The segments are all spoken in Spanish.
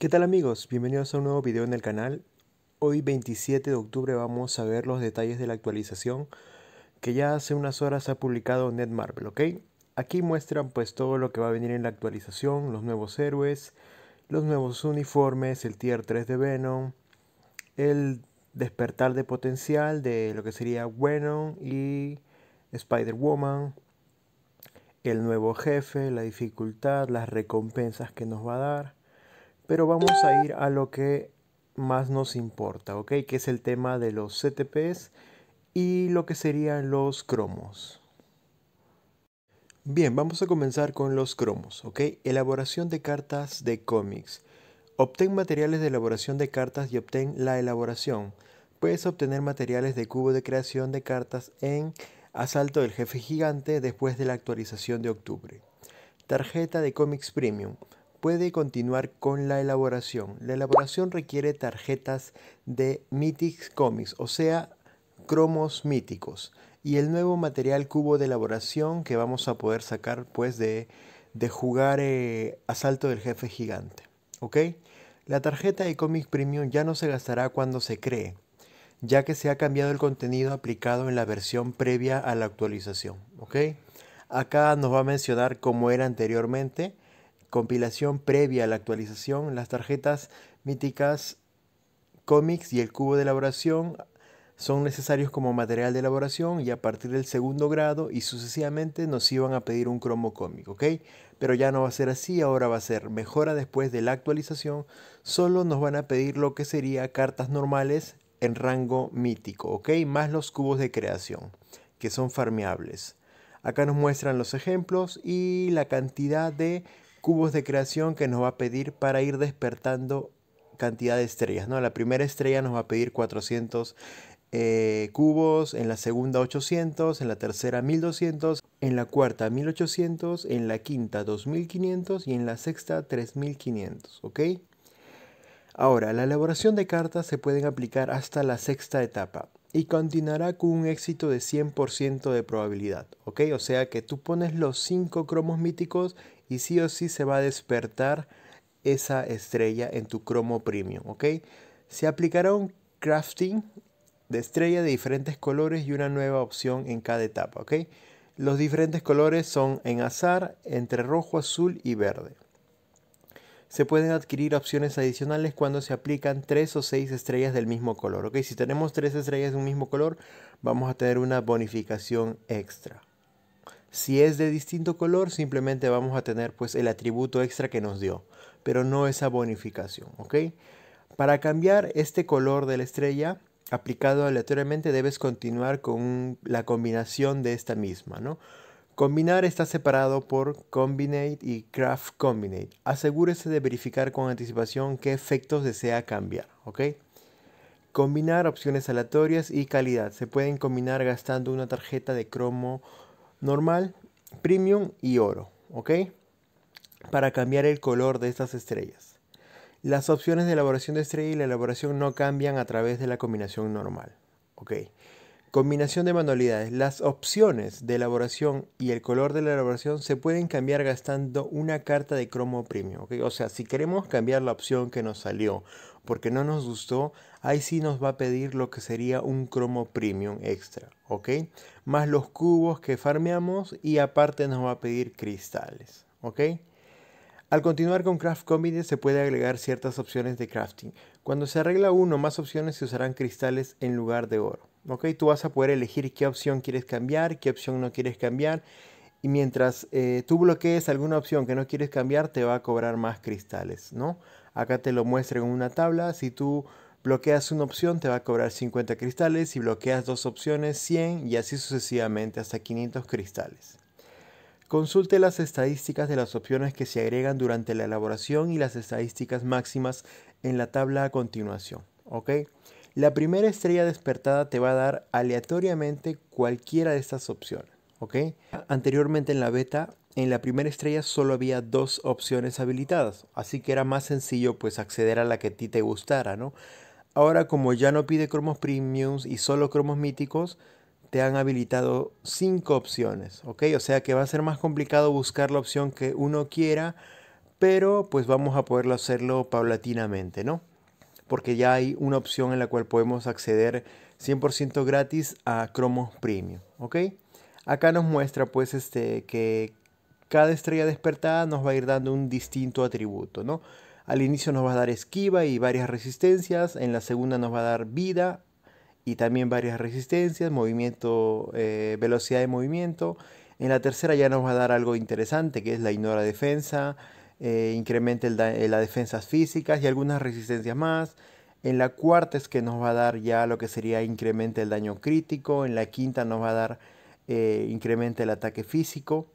¿Qué tal amigos? Bienvenidos a un nuevo video en el canal. Hoy 27 de octubre vamos a ver los detalles de la actualización que ya hace unas horas ha publicado Netmarble, ¿ok? Aquí muestran pues todo lo que va a venir en la actualización, los nuevos héroes, los nuevos uniformes, el tier 3 de Venom, el despertar de potencial de lo que sería Venom y Spider-Woman, el nuevo jefe, la dificultad, las recompensas que nos va a dar, pero vamos a ir a lo que más nos importa, ¿ok? Que es el tema de los CTPs y lo que serían los cromos. Bien, vamos a comenzar con los cromos, ¿ok? Elaboración de cartas de cómics. Obtén materiales de elaboración de cartas y obtén la elaboración. Puedes obtener materiales de cubo de creación de cartas en Asalto del Jefe Gigante después de la actualización de octubre. Tarjeta de cómics premium puede continuar con la elaboración. La elaboración requiere tarjetas de Mythic Comics, o sea, cromos míticos. Y el nuevo material cubo de elaboración que vamos a poder sacar pues de, jugar eh, Asalto del Jefe Gigante. ¿Ok? La tarjeta de Comic Premium ya no se gastará cuando se cree, ya que se ha cambiado el contenido aplicado en la versión previa a la actualización. ¿Ok? Acá nos va a mencionar cómo era anteriormente compilación previa a la actualización, las tarjetas míticas cómics y el cubo de elaboración son necesarios como material de elaboración y a partir del segundo grado y sucesivamente nos iban a pedir un cromo cómic, ¿ok? Pero ya no va a ser así, ahora va a ser mejora después de la actualización, solo nos van a pedir lo que sería cartas normales en rango mítico, ¿ok? Más los cubos de creación, que son farmeables. Acá nos muestran los ejemplos y la cantidad de cubos de creación que nos va a pedir para ir despertando cantidad de estrellas. ¿no? La primera estrella nos va a pedir 400 eh, cubos, en la segunda 800, en la tercera 1200, en la cuarta 1800, en la quinta 2500 y en la sexta 3500. ¿ok? Ahora, la elaboración de cartas se pueden aplicar hasta la sexta etapa y continuará con un éxito de 100% de probabilidad, ¿ok? O sea que tú pones los 5 cromos míticos y sí o sí se va a despertar esa estrella en tu cromo premium, ¿ok? Se aplicará un crafting de estrella de diferentes colores y una nueva opción en cada etapa, ¿ok? Los diferentes colores son en azar entre rojo, azul y verde. Se pueden adquirir opciones adicionales cuando se aplican tres o seis estrellas del mismo color, ¿ok? Si tenemos tres estrellas de un mismo color, vamos a tener una bonificación extra. Si es de distinto color, simplemente vamos a tener pues el atributo extra que nos dio, pero no esa bonificación, Para cambiar este color de la estrella aplicado aleatoriamente, debes continuar con la combinación de esta misma, ¿no? Combinar está separado por Combinate y Craft Combinate. Asegúrese de verificar con anticipación qué efectos desea cambiar, Combinar opciones aleatorias y calidad. Se pueden combinar gastando una tarjeta de cromo normal, premium y oro, ¿ok? Para cambiar el color de estas estrellas. Las opciones de elaboración de estrella y la elaboración no cambian a través de la combinación normal, ¿ok? Combinación de manualidades. Las opciones de elaboración y el color de la elaboración se pueden cambiar gastando una carta de cromo premium. ¿ok? O sea, si queremos cambiar la opción que nos salió porque no nos gustó, ahí sí nos va a pedir lo que sería un cromo premium extra, ¿ok? Más los cubos que farmeamos y aparte nos va a pedir cristales, ¿ok? Al continuar con Craft Comedy se puede agregar ciertas opciones de crafting. Cuando se arregla uno más opciones se usarán cristales en lugar de oro. ¿ok? Tú vas a poder elegir qué opción quieres cambiar, qué opción no quieres cambiar. Y mientras eh, tú bloquees alguna opción que no quieres cambiar, te va a cobrar más cristales, ¿no? Acá te lo muestro en una tabla. Si tú bloqueas una opción te va a cobrar 50 cristales, si bloqueas dos opciones 100 y así sucesivamente hasta 500 cristales. Consulte las estadísticas de las opciones que se agregan durante la elaboración y las estadísticas máximas en la tabla a continuación. La primera estrella despertada te va a dar aleatoriamente cualquiera de estas opciones. Anteriormente en la beta en la primera estrella solo había dos opciones habilitadas, así que era más sencillo pues acceder a la que a ti te gustara, ¿no? Ahora como ya no pide cromos premiums y solo cromos míticos, te han habilitado cinco opciones, ¿ok? O sea que va a ser más complicado buscar la opción que uno quiera, pero pues vamos a poderlo hacerlo paulatinamente, ¿no? Porque ya hay una opción en la cual podemos acceder 100% gratis a cromos premium, ¿ok? Acá nos muestra pues este que cada estrella despertada nos va a ir dando un distinto atributo, ¿no? Al inicio nos va a dar esquiva y varias resistencias, en la segunda nos va a dar vida y también varias resistencias, movimiento, eh, velocidad de movimiento. En la tercera ya nos va a dar algo interesante que es la ignora defensa, eh, incrementa eh, las defensas físicas y algunas resistencias más. En la cuarta es que nos va a dar ya lo que sería incrementa el daño crítico. En la quinta nos va a dar incrementa el ataque físico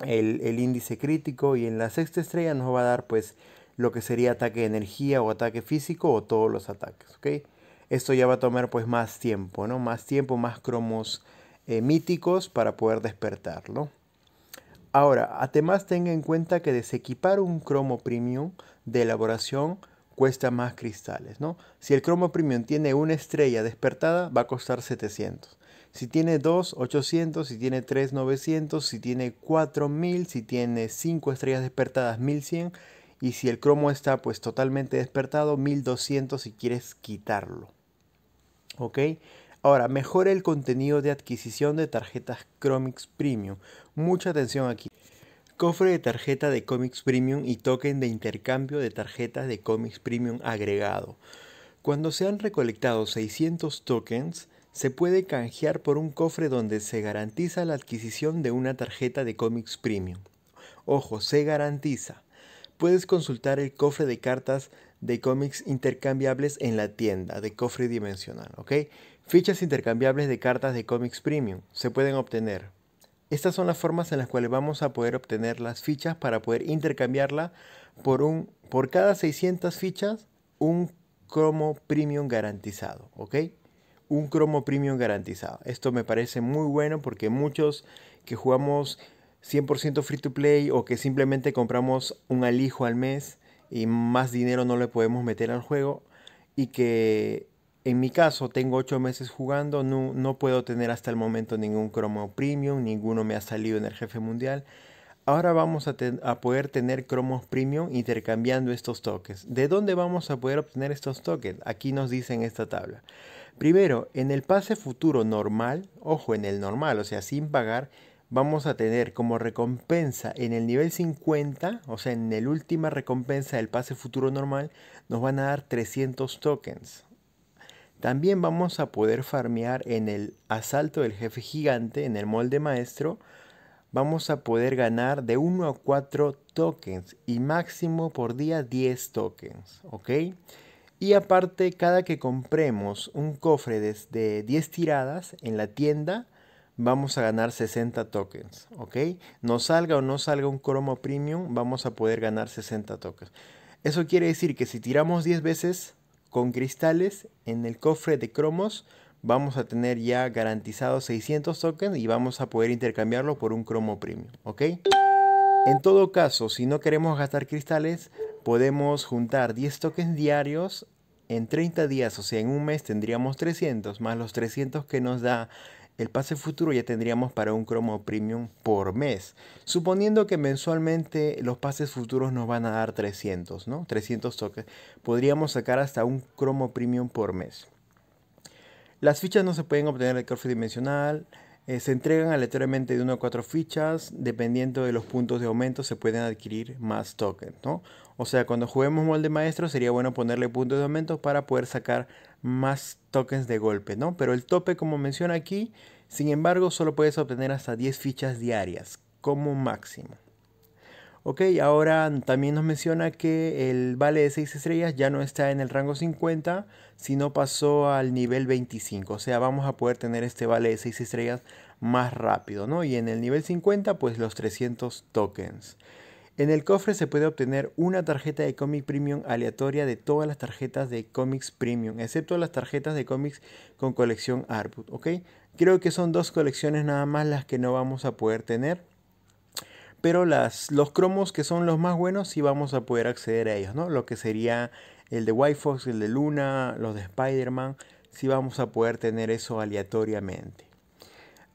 el, índice crítico y en la sexta estrella nos va a dar pues lo que sería ataque de energía o ataque físico o todos los ataques, ¿ok? Esto ya va a tomar pues más tiempo, ¿no? Más tiempo, más cromos eh, míticos para poder despertarlo. Ahora, además tenga en cuenta que desequipar un cromo premium de elaboración cuesta más cristales, ¿no? Si el cromo premium tiene una estrella despertada, va a costar 700. Si tiene 2, 800, si tiene 3, 900, si tiene 4000, si tiene 5 estrellas despertadas, 1100. Y si el cromo está pues totalmente despertado, 1200 si quieres quitarlo. ¿Ok? Ahora, mejora el contenido de adquisición de tarjetas Chromix Premium. Mucha atención aquí. Cofre de tarjeta de Comics Premium y token de intercambio de tarjetas de Comics Premium agregado. Cuando se han recolectado 600 tokens, se puede canjear por un cofre donde se garantiza la adquisición de una tarjeta de cómics premium. Ojo, se garantiza. Puedes consultar el cofre de cartas de cómics intercambiables en la tienda de cofre dimensional, ¿ok? Fichas intercambiables de cartas de cómics premium se pueden obtener. Estas son las formas en las cuales vamos a poder obtener las fichas para poder intercambiarla por un por cada 600 fichas un cromo premium garantizado, ¿ok? un cromo premium garantizado. Esto me parece muy bueno porque muchos que jugamos 100% free to play o que simplemente compramos un alijo al mes y más dinero no le podemos meter al juego y que en mi caso tengo 8 meses jugando, no, no puedo tener hasta el momento ningún cromo premium, ninguno me ha salido en el jefe mundial. Ahora vamos a, poder tener cromos premium intercambiando estos tokens. ¿De dónde vamos a poder obtener estos tokens? Aquí nos dice en esta tabla. Primero, en el pase futuro normal, ojo, en el normal, o sea, sin pagar, vamos a tener como recompensa en el nivel 50, o sea, en la última recompensa del pase futuro normal, nos van a dar 300 tokens. También vamos a poder farmear en el asalto del jefe gigante, en el molde maestro, vamos a poder ganar de 1 a 4 tokens y máximo por día 10 tokens, ¿ok? Y aparte, cada que compremos un cofre de, 10 tiradas en la tienda, vamos a ganar 60 tokens, ¿ok? No salga o no salga un cromo premium, vamos a poder ganar 60 tokens. Eso quiere decir que si tiramos 10 veces con cristales en el cofre de cromos, vamos a tener ya garantizados 600 tokens y vamos a poder intercambiarlo por un cromo premium, ¿ok? En todo caso, si no queremos gastar cristales, podemos juntar 10 tokens diarios en 30 días, o sea, en un mes tendríamos 300, más los 300 que nos da el pase futuro ya tendríamos para un cromo premium por mes. Suponiendo que mensualmente los pases futuros nos van a dar 300, ¿no? 300 toques. Podríamos sacar hasta un cromo premium por mes. Las fichas no se pueden obtener de cofre dimensional. Eh, se entregan aleatoriamente de 1 a 4 fichas. Dependiendo de los puntos de aumento se pueden adquirir más tokens, ¿no? O sea, cuando juguemos molde maestro sería bueno ponerle puntos de aumento para poder sacar más tokens de golpe, ¿no? Pero el tope, como menciona aquí, sin embargo, solo puedes obtener hasta 10 fichas diarias, como máximo. Ok, ahora también nos menciona que el vale de 6 estrellas ya no está en el rango 50, sino pasó al nivel 25. O sea, vamos a poder tener este vale de 6 estrellas más rápido, ¿no? Y en el nivel 50, pues los 300 tokens. En el cofre se puede obtener una tarjeta de cómic premium aleatoria de todas las tarjetas de cómics premium, excepto las tarjetas de cómics con colección Artboot, ¿ok? Creo que son dos colecciones nada más las que no vamos a poder tener. Pero las, los cromos que son los más buenos sí vamos a poder acceder a ellos, ¿no? Lo que sería el de White Fox, el de Luna, los de Spider-Man, sí vamos a poder tener eso aleatoriamente.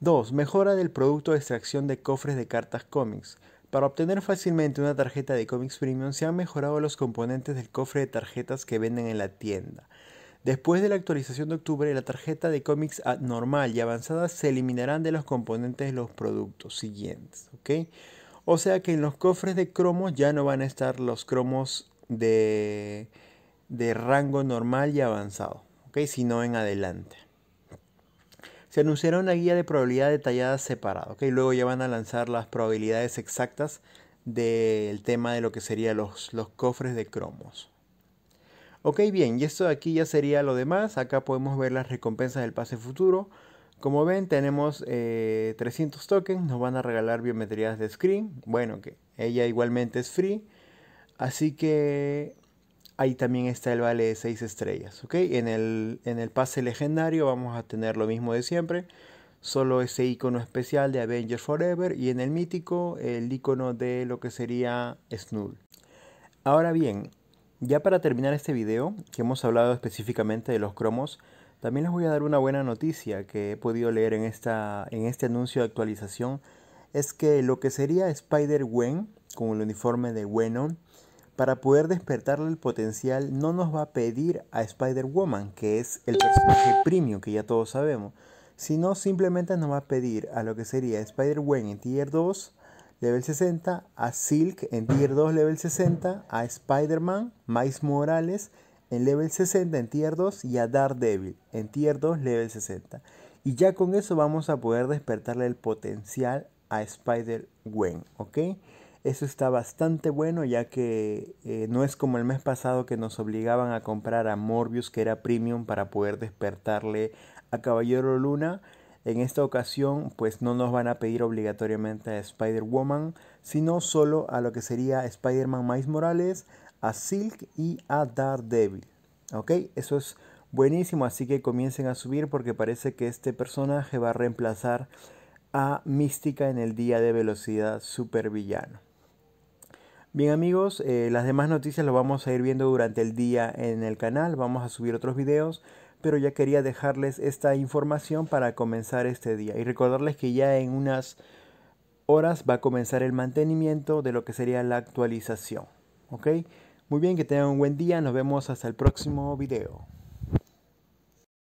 2. Mejora del producto de extracción de cofres de cartas cómics. Para obtener fácilmente una tarjeta de cómics Premium se han mejorado los componentes del cofre de tarjetas que venden en la tienda. Después de la actualización de octubre, la tarjeta de cómics normal y avanzada se eliminarán de los componentes de los productos siguientes. O sea que en los cofres de cromos ya no van a estar los cromos de, de rango normal y avanzado, sino en adelante. Se anunciará una guía de probabilidad detallada separada, ¿ok? Luego ya van a lanzar las probabilidades exactas del tema de lo que serían los, los cofres de cromos. Ok, bien, y esto de aquí ya sería lo demás. Acá podemos ver las recompensas del pase futuro. Como ven, tenemos 300 eh, tokens. Nos van a regalar biometrías de screen. Bueno, que ella igualmente es free. Así que ahí también está el vale de 6 estrellas. ¿ok? En, el, pase legendario vamos a tener lo mismo de siempre. Solo ese icono especial de Avengers Forever. Y en el mítico, el icono de lo que sería Snull. Ahora bien, ya para terminar este video, que hemos hablado específicamente de los cromos, también les voy a dar una buena noticia que he podido leer en, esta, en este anuncio de actualización. Es que lo que sería Spider-Gwen, con el uniforme de Venom, para poder despertarle el potencial, no nos va a pedir a Spider-Woman, que es el personaje premium que ya todos sabemos, sino simplemente nos va a pedir a lo que sería Spider-Gwen en Tier 2, level 60, a Silk en Tier 2, level 60, a Spider-Man, Miles Morales en level 60 en Tier 2 y a Daredevil en Tier 2, level 60. Y ya con eso vamos a poder despertarle el potencial a Spider-Gwen, ¿ok? Eso está bastante bueno ya que eh, no es como el mes pasado que nos obligaban a comprar a Morbius que era premium para poder despertarle a Caballero Luna. En esta ocasión pues no nos van a pedir obligatoriamente a Spider-Woman, sino solo a lo que sería Spider-Man Miles Morales, a Silk y a Daredevil. ¿Ok? Eso es buenísimo, así que comiencen a subir porque parece que este personaje va a reemplazar a Mística en el día de velocidad supervillano. Bien amigos, eh, las demás noticias las vamos a ir viendo durante el día en el canal, vamos a subir otros videos, pero ya quería dejarles esta información para comenzar este día y recordarles que ya en unas horas va a comenzar el mantenimiento de lo que sería la actualización. ¿Ok? Muy bien, que tengan un buen día, nos vemos hasta el próximo video.